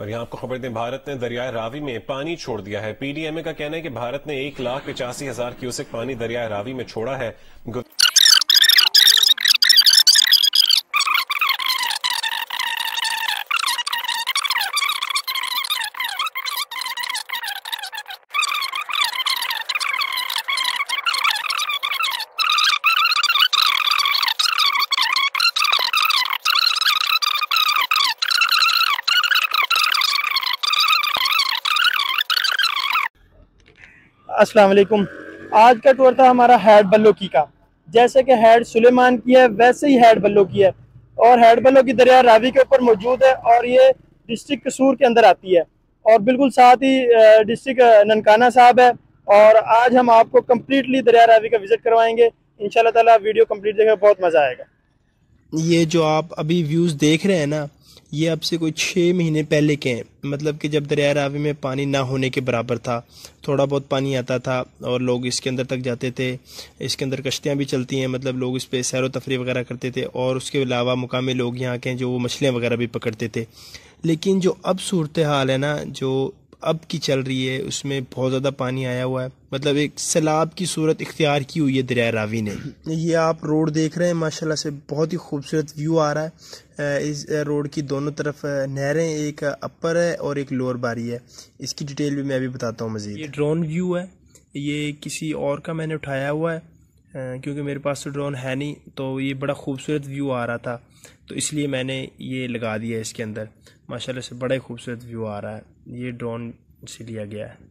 और यहाँ आपको खबर दें भारत ने दरियाए रावी में पानी छोड़ दिया है पीडीएमए का कहना है कि भारत ने एक लाख पिचासी हजार क्यूसेक पानी दरियाए रावी में छोड़ा है अस्सलाम वालेकुम आज का टूर था हमारा हेड बल्लो की का जैसे कि हेड सुलेमान की है वैसे ही हेड बल्लो की है और हेड बल्लो की दरिया रावी के ऊपर मौजूद है और ये डिस्ट्रिक्ट कसूर के अंदर आती है और बिल्कुल साथ ही डिस्ट्रिक्ट ननकाना साहब है और आज हम आपको कम्प्लीटली दरिया रावी का विज़िट करवाएंगे इन ताला वीडियो कम्प्लीट देखें बहुत मज़ा आएगा ये जो आप अभी व्यूज़ देख रहे हैं ना ये अब से कोई छः महीने पहले के हैं मतलब कि जब दरिया रावी में पानी ना होने के बराबर था थोड़ा बहुत पानी आता था और लोग इसके अंदर तक जाते थे इसके अंदर कश्तियाँ भी चलती हैं मतलब लोग इस पर सैर तफरी वगैरह करते थे और उसके अलावा मुकामी लोग यहाँ के हैं जो वो मछलियाँ वगैरह भी पकड़ते थे लेकिन जो अब सूरत हाल है ना जो अब की चल रही है उसमें बहुत ज़्यादा पानी आया हुआ है मतलब एक सैलाब की सूरत इख्तियार की हुई है दरिया रावी ने ये आप रोड देख रहे हैं माशाल्लाह से बहुत ही खूबसूरत व्यू आ रहा है इस रोड की दोनों तरफ नहरें एक अपर है और एक लोअर बारी है इसकी डिटेल भी मैं अभी बताता हूँ मज़ीद ये ड्रोन व्यू है ये किसी और का मैंने उठाया हुआ है क्योंकि मेरे पास तो ड्रोन है नहीं तो ये बड़ा खूबसूरत व्यू आ रहा था तो इसलिए मैंने ये लगा दिया इसके अंदर माशाल्लाह से बड़ा ही खूबसूरत व्यू आ रहा है ये ड्रोन से लिया गया है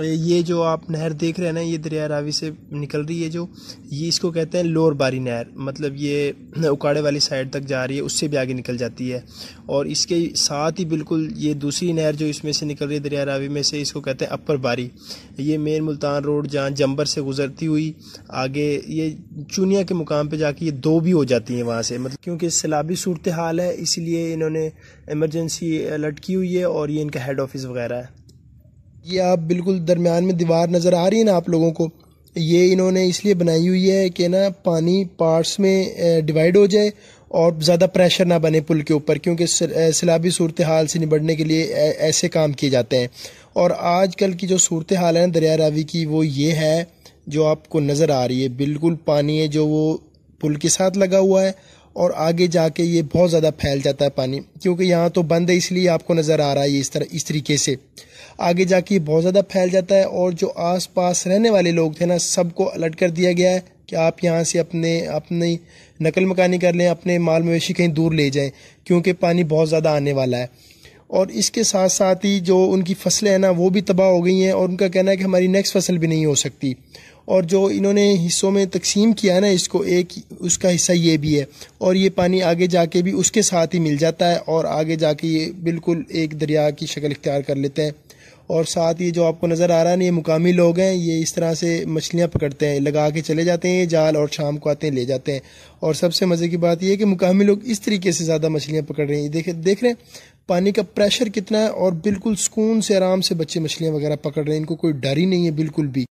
ये जो आप नहर देख रहे हैं ना ये दरिया रावी से निकल रही है जो ये इसको कहते हैं लोअर बारी नहर मतलब ये उकाड़े वाली साइड तक जा रही है उससे भी आगे निकल जाती है और इसके साथ ही बिल्कुल ये दूसरी नहर जो इसमें से निकल रही है दरिया रावी में से इसको कहते हैं अपर बारी ये मेन मुल्तान रोड जहाँ जंबर से गुजरती हुई आगे ये चूनिया के मुकाम पर जाके ये दो भी हो जाती हैं वहाँ से मतलब क्योंकि सैलाबी सूरत हाल है इसलिए इन्होंने एमरजेंसी अलर्ट की हुई है और ये इनका हेड ऑफिस वगैरह है ये आप बिल्कुल दरमियान में दीवार नज़र आ रही है ना आप लोगों को ये इन्होंने इसलिए बनाई हुई है कि ना पानी पार्ट्स में डिवाइड हो जाए और ज़्यादा प्रेशर ना बने पुल के ऊपर क्योंकि सैलाबी सूरत हाल से निबड़ने के लिए ऐसे काम किए जाते हैं और आजकल की जो सूरत हाल है ना दरिया रावी की वो ये है जो आपको नज़र आ रही है बिल्कुल पानी है जो वो पुल के साथ लगा हुआ है और आगे जाके ये बहुत ज़्यादा फैल जाता है पानी क्योंकि यहाँ तो बंद है इसलिए आपको नज़र आ रहा है ये इस तरह इस तरीके से आगे जाके ये बहुत ज़्यादा फैल जाता है और जो आस पास रहने वाले लोग थे ना सबको अलर्ट कर दिया गया है कि आप यहाँ से अपने अपनी नकल मकानी कर लें अपने माल मवेशी कहीं दूर ले जाएँ क्योंकि पानी बहुत ज़्यादा आने वाला है और इसके साथ साथ ही जो उनकी फसलें हैं ना वो भी तबाह हो गई हैं और उनका कहना है कि हमारी नेक्स्ट फसल भी नहीं हो सकती और जो इन्होंने हिस्सों में तकसीम किया है ना इसको एक उसका हिस्सा ये भी है और ये पानी आगे जाके भी उसके साथ ही मिल जाता है और आगे जाके ये बिल्कुल एक दरिया की शक्ल इख्तियार कर लेते हैं और साथ ये जो आपको नज़र आ रहा है ना ये मुकामी लोग हैं ये इस तरह से मछलियाँ पकड़ते हैं लगा के चले जाते हैं ये जाल और शाम को आते हैं ले जाते हैं और सबसे मज़े की बात यह है कि मुकामी लोग इस तरीके से ज़्यादा मछलियाँ पकड़ रहे हैं देख देख रहे हैं पानी का प्रेशर कितना है और बिल्कुल सुकून से आराम से बच्चे मछलियाँ वगैरह पकड़ रहे हैं इनको कोई डर ही नहीं है बिल्कुल भी